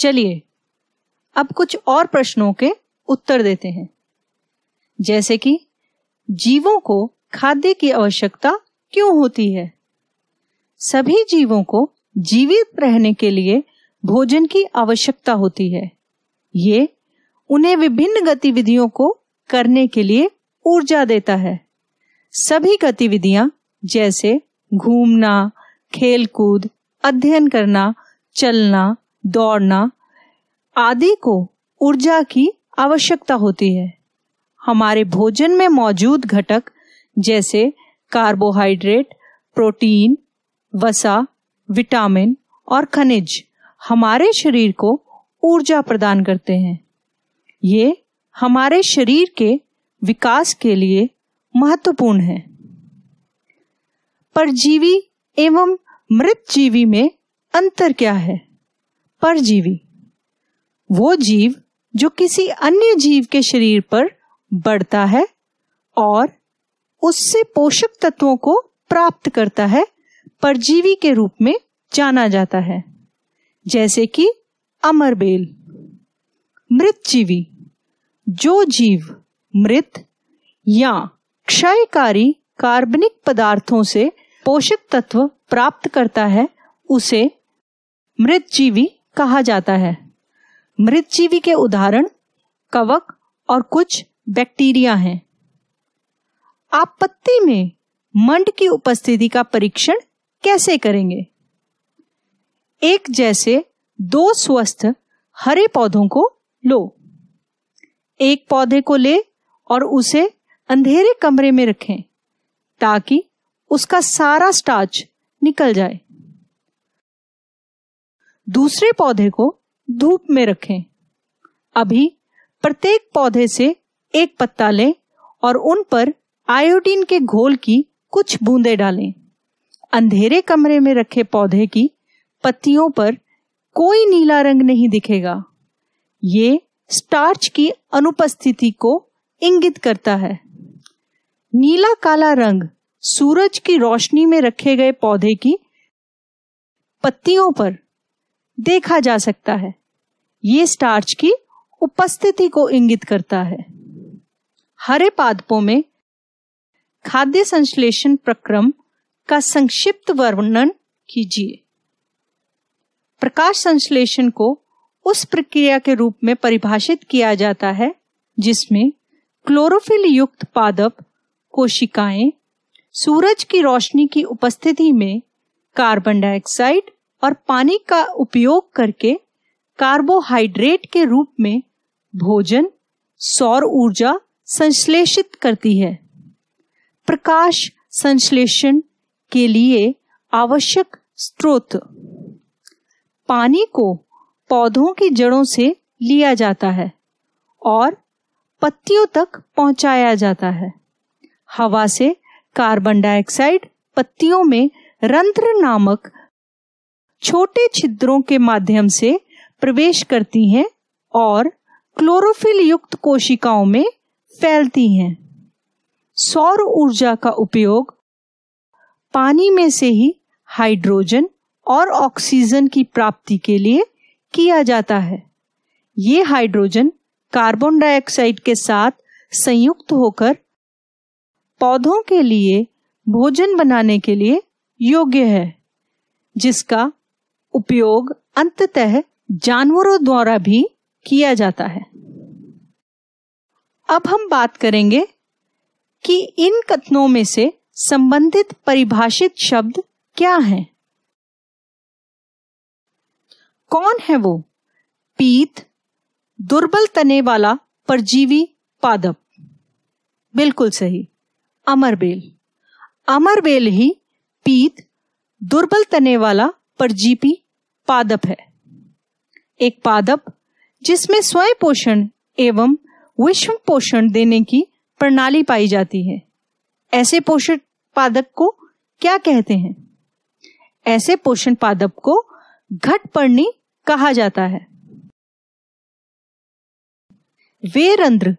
चलिए अब कुछ और प्रश्नों के उत्तर देते हैं जैसे कि जीवों को खाद्य की आवश्यकता क्यों होती है सभी जीवों को जीवित रहने के लिए भोजन की आवश्यकता होती है ये उन्हें विभिन्न गतिविधियों को करने के लिए ऊर्जा देता है सभी गतिविधियां जैसे घूमना खेलकूद अध्ययन करना चलना दौड़ना आदि को ऊर्जा की आवश्यकता होती है हमारे भोजन में मौजूद घटक जैसे कार्बोहाइड्रेट प्रोटीन वसा विटामिन और खनिज हमारे शरीर को ऊर्जा प्रदान करते हैं ये हमारे शरीर के विकास के लिए महत्वपूर्ण है परजीवी एवं मृत जीवी में अंतर क्या है परजीवी वो जीव जो किसी अन्य जीव के शरीर पर बढ़ता है और उससे पोषक तत्वों को प्राप्त करता है परजीवी के रूप में जाना जाता है जैसे कि अमरबेल मृत जीवी जो जीव मृत या क्षयकारी कार्बनिक पदार्थों से पोषक तत्व प्राप्त करता है उसे मृत जीवी कहा जाता है मृतजीवी के उदाहरण कवक और कुछ बैक्टीरिया हैं आप पत्ती में मंड की उपस्थिति का परीक्षण कैसे करेंगे एक जैसे दो स्वस्थ हरे पौधों को लो एक पौधे को ले और उसे अंधेरे कमरे में रखें ताकि उसका सारा स्टार्च निकल जाए दूसरे पौधे को धूप में रखें अभी प्रत्येक पौधे से एक पत्ता लें और उन पर आयोडीन के घोल की कुछ बूंदें डालें अंधेरे कमरे में रखे पौधे की पत्तियों पर कोई नीला रंग नहीं दिखेगा ये स्टार्च की अनुपस्थिति को इंगित करता है नीला काला रंग सूरज की रोशनी में रखे गए पौधे की पत्तियों पर देखा जा सकता है ये स्टार्च की उपस्थिति को इंगित करता है हरे पादपों में खाद्य संश्लेषण प्रक्रम का संक्षिप्त वर्णन कीजिए प्रकाश संश्लेषण को उस प्रक्रिया के रूप में परिभाषित किया जाता है जिसमें क्लोरोफिल युक्त पादप कोशिकाएं सूरज की रोशनी की उपस्थिति में कार्बन डाइऑक्साइड और पानी का उपयोग करके कार्बोहाइड्रेट के रूप में भोजन सौर ऊर्जा संश्लेषित करती है प्रकाश संश्लेषण के लिए आवश्यक स्रोत पानी को पौधों की जड़ों से लिया जाता है और पत्तियों तक पहुंचाया जाता है हवा से कार्बन डाइऑक्साइड पत्तियों में रंध्र नामक छोटे छिद्रों के माध्यम से प्रवेश करती हैं और क्लोरोफिल युक्त कोशिकाओं में फैलती हैं सौर ऊर्जा का उपयोग पानी में से ही हाइड्रोजन और ऑक्सीजन की प्राप्ति के लिए किया जाता है ये हाइड्रोजन कार्बन डाइऑक्साइड के साथ संयुक्त होकर पौधों के लिए भोजन बनाने के लिए योग्य है जिसका उपयोग अंततः जानवरों द्वारा भी किया जाता है अब हम बात करेंगे कि इन कथनों में से संबंधित परिभाषित शब्द क्या हैं? कौन है वो पीत दुर्बल तने वाला परजीवी पादप बिल्कुल सही अमरबेल अमरबेल ही पीत दुर्बल तने वाला परजीवी पादप है एक पादप जिसमें स्वयं पोषण एवं विश्व पोषण देने की प्रणाली पाई जाती है ऐसे पोषण पादप को क्या कहते हैं ऐसे पोषण पादप को घटपर्णी कहा जाता है वे रंध्र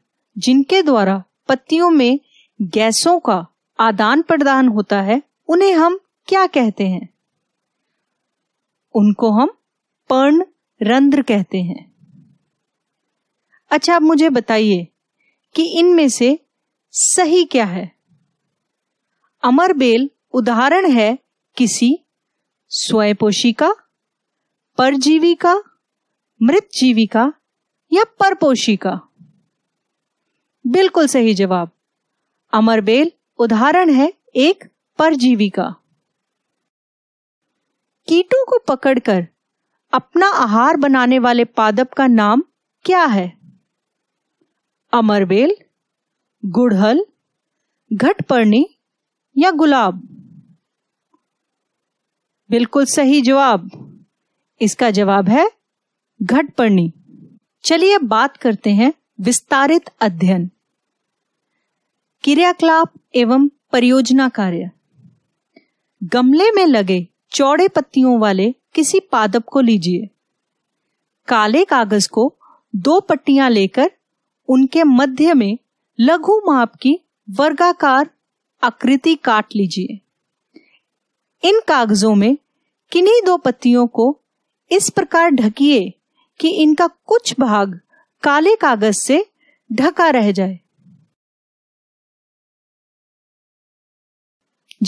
जिनके द्वारा पत्तियों में गैसों का आदान प्रदान होता है उन्हें हम क्या कहते हैं उनको हम पर्ण रंध्र कहते हैं अच्छा आप मुझे बताइए कि इनमें से सही क्या है अमर बेल उदाहरण है किसी स्वयपोषी का परजीवी का मृत जीवी का या परपोषी का बिल्कुल सही जवाब अमर बेल उदाहरण है एक परजीवी का कीटों को पकड़कर अपना आहार बनाने वाले पादप का नाम क्या है अमरबेल गुड़हल घटपर्णी या गुलाब बिल्कुल सही जवाब इसका जवाब है घटपर्णी चलिए बात करते हैं विस्तारित अध्ययन क्रियाकलाप एवं परियोजना कार्य गमले में लगे चौड़े पत्तियों वाले किसी पादप को लीजिए काले कागज को दो पट्टियां लेकर उनके मध्य में लघु माप की वर्गाकार आकृति काट लीजिए इन कागजों में किन्हीं दो पत्तियों को इस प्रकार ढकिए कि इनका कुछ भाग काले कागज से ढका रह जाए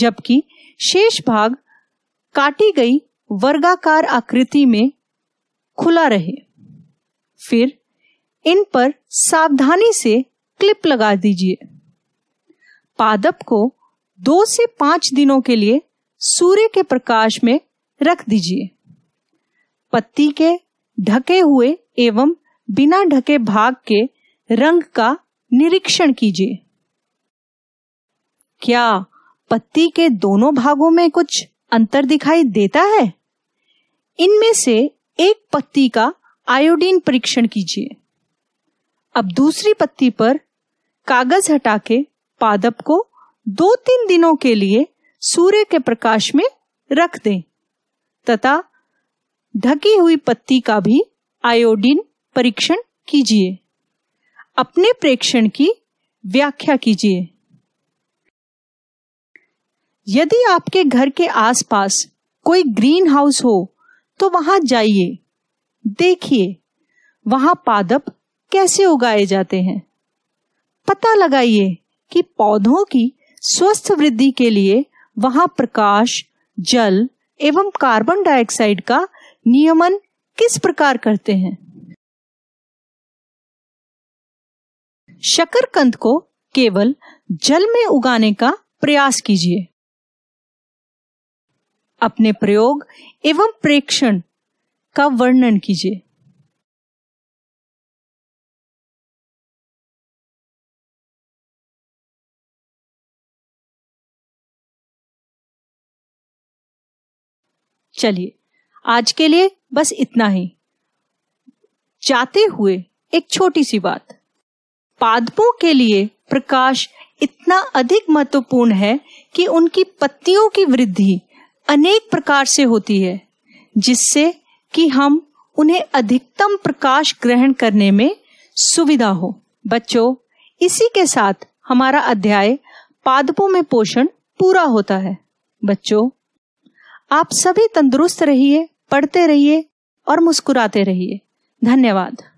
जबकि शेष भाग काटी गई वर्गाकार आकृति में खुला रहे फिर इन पर सावधानी से क्लिप लगा दीजिए पादप को दो से पांच दिनों के लिए सूर्य के प्रकाश में रख दीजिए पत्ती के ढके हुए एवं बिना ढके भाग के रंग का निरीक्षण कीजिए क्या पत्ती के दोनों भागों में कुछ अंतर दिखाई देता है इनमें से एक पत्ती का आयोडीन परीक्षण कीजिए अब दूसरी पत्ती पर कागज हटा के पादप को दो तीन दिनों के लिए सूर्य के प्रकाश में रख दें तथा ढकी हुई पत्ती का भी आयोडीन परीक्षण कीजिए अपने प्रेक्षण की व्याख्या कीजिए यदि आपके घर के आसपास कोई ग्रीन हाउस हो तो वहां जाइए देखिए वहां पादप कैसे उगाए जाते हैं पता लगाइए कि पौधों की स्वस्थ वृद्धि के लिए वहां प्रकाश जल एवं कार्बन डाइऑक्साइड का नियमन किस प्रकार करते हैं शकरकंद को केवल जल में उगाने का प्रयास कीजिए अपने प्रयोग एवं प्रेक्षण का वर्णन कीजिए चलिए आज के लिए बस इतना ही जाते हुए एक छोटी सी बात पादपों के लिए प्रकाश इतना अधिक महत्वपूर्ण है कि उनकी पत्तियों की वृद्धि अनेक प्रकार से होती है जिससे कि हम उन्हें अधिकतम प्रकाश ग्रहण करने में सुविधा हो बच्चों इसी के साथ हमारा अध्याय पादपों में पोषण पूरा होता है बच्चों आप सभी तंदुरुस्त रहिए पढ़ते रहिए और मुस्कुराते रहिए धन्यवाद